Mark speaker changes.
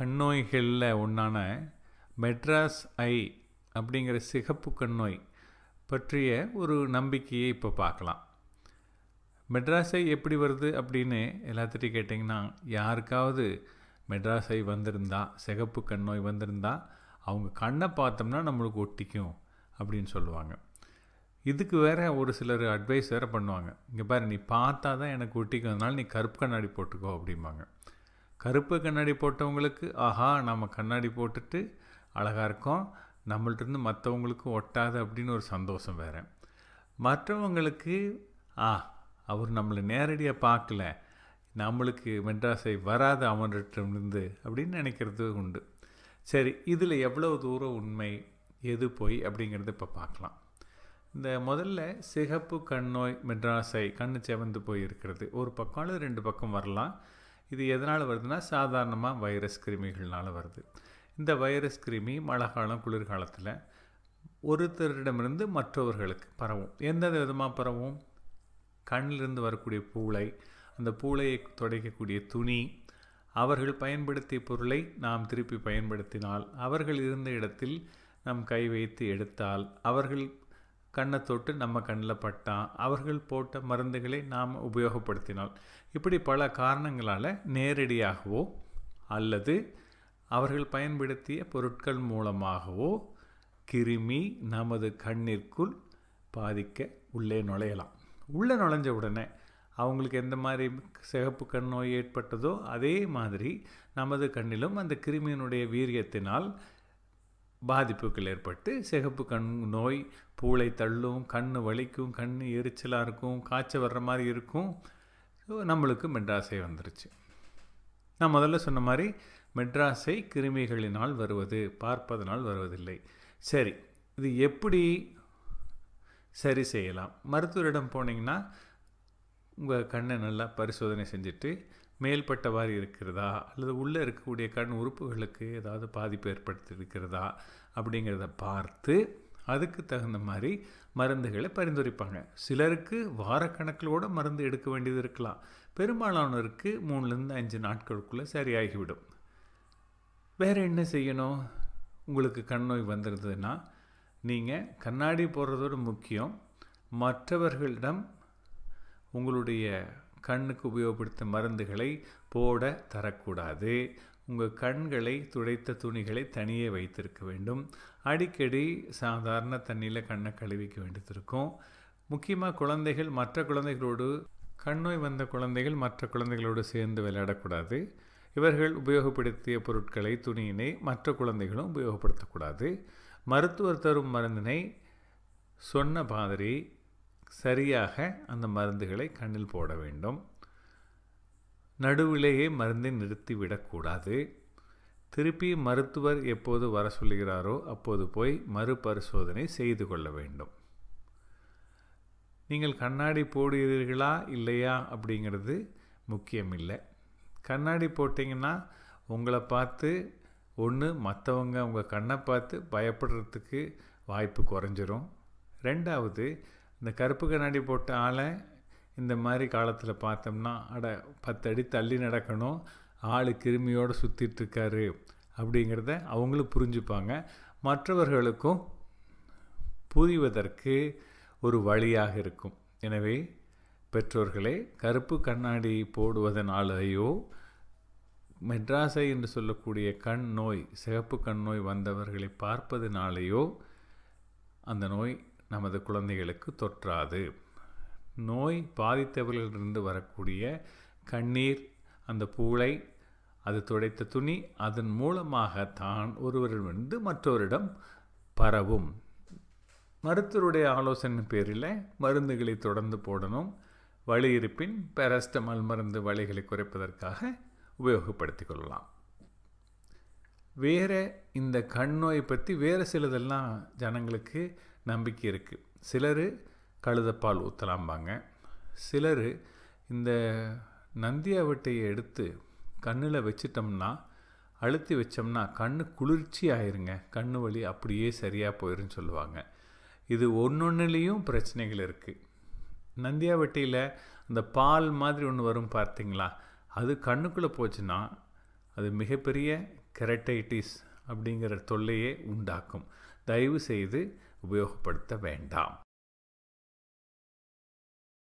Speaker 1: கண்ணோய்களில் ஒன்றான மெட்ராஸ் ஐ அப்படிங்கிற சிகப்பு கண்ணோய் பற்றிய ஒரு நம்பிக்கையை இப்போ பார்க்கலாம் மெட்ராஸ் ஐ எப்படி வருது அப்படின்னு எல்லாத்திட்டையும் கேட்டிங்கன்னா யாருக்காவது மெட்ராஸ் ஐ வந்திருந்தா சிகப்பு கண்ணோய் வந்திருந்தா அவங்க கண்ணை பார்த்தோம்னா நம்மளுக்கு ஒட்டிக்கும் அப்படின்னு சொல்லுவாங்க இதுக்கு வேறு ஒரு சிலர் அட்வைஸ் வேறு பண்ணுவாங்க இங்கே பாரு நீ பார்த்தா தான் எனக்கு ஒட்டிக்கும் அதனால் நீ கருப்பு கண்ணாடி போட்டுக்கோ அப்படிம்பாங்க கருப்பு கண்ணாடி போட்டவங்களுக்கு ஆஹா நம்ம கண்ணாடி போட்டுட்டு அழகாக இருக்கோம் நம்மள்டிருந்து மற்றவங்களுக்கு ஒட்டாது அப்படின்னு ஒரு சந்தோஷம் வேறு மற்றவங்களுக்கு ஆ அவர் நம்மளை நேரடியாக பார்க்கல நம்மளுக்கு மெட்ராஸை வராது இருந்து அப்படின்னு நினைக்கிறது உண்டு சரி இதில் எவ்வளோ தூரம் உண்மை எது போய் அப்படிங்கிறத இப்போ பார்க்கலாம் இந்த முதல்ல சிகப்பு கண் நோய் மெட்ராஸை கண் செவந்து போய் இருக்கிறது ஒரு பக்கம் அல்லது ரெண்டு பக்கம் வரலாம் இது எதனால் வருதுன்னா சாதாரணமாக வைரஸ் கிருமிகள்னால் வருது இந்த வைரஸ் கிருமி மழை காலம் குளிர்காலத்தில் ஒருத்தரிடமிருந்து மற்றவர்களுக்கு பரவும் எந்தெந்த விதமாக பரவும் கண்ணிலிருந்து வரக்கூடிய பூளை அந்த பூளையை துடைக்கக்கூடிய துணி அவர்கள் பயன்படுத்திய பொருளை நாம் திருப்பி பயன்படுத்தினால் அவர்கள் இருந்த இடத்தில் நம் கை வைத்து எடுத்தால் அவர்கள் கண்ணை தொட்டு நம்ம கண்ணில் பட்டால் அவர்கள் போட்ட மருந்துகளை நாம் உபயோகப்படுத்தினால் இப்படி பல காரணங்களால் நேரடியாகவோ அல்லது அவர்கள் பயன்படுத்திய பொருட்கள் மூலமாகவோ கிருமி நமது கண்ணிற்குள் பாதிக்க உள்ளே நுழையலாம் உள்ளே நுழைஞ்ச உடனே அவங்களுக்கு எந்த மாதிரி சிகப்பு கண் நோய் ஏற்பட்டதோ அதே மாதிரி நமது கண்ணிலும் அந்த கிருமியினுடைய வீரியத்தினால் பாதிப்புகள் ஏற்பட்டு சிகப்பு கண் நோய் பூளை தள்ளும் கண் வலிக்கும் கண் எரிச்சலாக இருக்கும் காய்ச்சல் வர்ற மாதிரி இருக்கும் நம்மளுக்கு மெட்ராஸே வந்துருச்சு நான் முதல்ல சொன்ன மாதிரி மெட்ராஸை கிருமிகளினால் வருவது பார்ப்பதனால் வருவதில்லை சரி இது எப்படி சரி செய்யலாம் மருத்துவரிடம் போனீங்கன்னா உங்கள் கண்ணை நல்லா பரிசோதனை செஞ்சுட்டு மேல்பட்டவாறு இருக்கிறதா அல்லது உள்ளே இருக்கக்கூடிய கண் உறுப்புகளுக்கு ஏதாவது பாதிப்பு ஏற்படுத்தி இருக்கிறதா அப்படிங்கிறத பார்த்து அதுக்கு தகுந்த மாதிரி மருந்துகளை பரிந்துரைப்பாங்க சிலருக்கு வாரக்கணக்கிலோட மருந்து எடுக்க வேண்டியது இருக்கலாம் பெரும்பாலானோருக்கு மூணுலேருந்து அஞ்சு நாட்களுக்குள்ளே சரியாகிவிடும் வேறு என்ன செய்யணும் உங்களுக்கு கண் நோய் வந்துடுதுன்னா நீங்கள் கண்ணாடி போடுறதோட முக்கியம் மற்றவர்களிடம் உங்களுடைய கண்ணுக்கு உபயோகப்படுத்த மருந்துகளை போட தரக்கூடாது உங்கள் கண்களை துடைத்த துணிகளை தனியே வைத்திருக்க வேண்டும் அடிக்கடி சாதாரண தண்ணியில் கண்ணை கழுவிக்க வேண்டியது இருக்கும் முக்கியமாக குழந்தைகள் மற்ற குழந்தைகளோடு கண்ணோய் வந்த குழந்தைகள் மற்ற குழந்தைகளோடு சேர்ந்து விளையாடக்கூடாது இவர்கள் உபயோகப்படுத்திய பொருட்களை துணியினை மற்ற குழந்தைகளும் உபயோகப்படுத்தக்கூடாது மருத்துவர் தரும் மருந்தினை சொன்ன மாதிரி சரியாக அந்த மருந்துகளை கண்ணில் போட வேண்டும் நடுவிலேயே மருந்தை நிறுத்திவிடக்கூடாது திருப்பி மருத்துவர் எப்போது வர சொல்கிறாரோ அப்போது போய் மறுபரிசோதனை செய்து கொள்ள வேண்டும் நீங்கள் கண்ணாடி போடுகிறீர்களா இல்லையா அப்படிங்கிறது முக்கியமில்லை கண்ணாடி போட்டிங்கன்னா உங்களை பார்த்து ஒன்று மற்றவங்க உங்கள் கண்ணை பார்த்து பயப்படுறதுக்கு வாய்ப்பு குறைஞ்சிரும் ரெண்டாவது இந்த கருப்பு கண்ணாடி போட்ட ஆளை இந்த மாதிரி காலத்தில் பார்த்தோம்னா அட பத்தடி தள்ளி நடக்கணும் ஆள் கிருமியோடு சுற்றிட்டுருக்காரு அப்படிங்கிறத அவங்களும் புரிஞ்சுப்பாங்க மற்றவர்களுக்கும் புரிவதற்கு ஒரு வழியாக இருக்கும் எனவே பெற்றோர்களே கருப்பு கண்ணாடி போடுவதனாலேயோ மெட்ராஸை என்று சொல்லக்கூடிய கண் நோய் சிகப்பு கண் நோய் வந்தவர்களை பார்ப்பதனாலேயோ அந்த நோய் நமது குழந்தைகளுக்கு தொற்றாது நோய் பாதித்தவர்களிலிருந்து வரக்கூடிய கண்ணீர் அந்த பூளை அது துடைத்த துணி அதன் மூலமாக தான் ஒருவரிடமிருந்து மற்றவரிடம் பரவும் மருத்துவருடைய ஆலோசனை பேரில் மருந்துகளை தொடர்ந்து போடணும் வலி இருப்பின் பேரஸ்டமால் மருந்து வலைகளை குறைப்பதற்காக உபயோகப்படுத்திக் கொள்ளலாம் வேறு இந்த கண் நோயை பற்றி வேறு சிலதெல்லாம் ஜனங்களுக்கு நம்பிக்கை இருக்குது சிலர் கழுதப்பால் ஊற்றலாம்பாங்க சிலர் இந்த நந்தியாவட்டையை எடுத்து கண்ணில் வச்சிட்டோம்னா அழுத்தி வச்சோம்னா கண்ணு குளிர்ச்சி ஆயிருங்க கண்ணு வலி அப்படியே சரியாக போயிடும்னு சொல்லுவாங்க இது ஒன்றொன்றுலேயும் பிரச்சனைகள் இருக்குது நந்தியாவட்டியில் அந்த பால் மாதிரி ஒன்று வரும் பார்த்தீங்களா அது கண்ணுக்குள்ளே போச்சுன்னா அது மிகப்பெரிய கெரட்டைட்டிஸ் அப்படிங்கிற தொல்லையே உண்டாக்கும் தயவு செய்து உபயோகப்படுத்த வேண்டாம்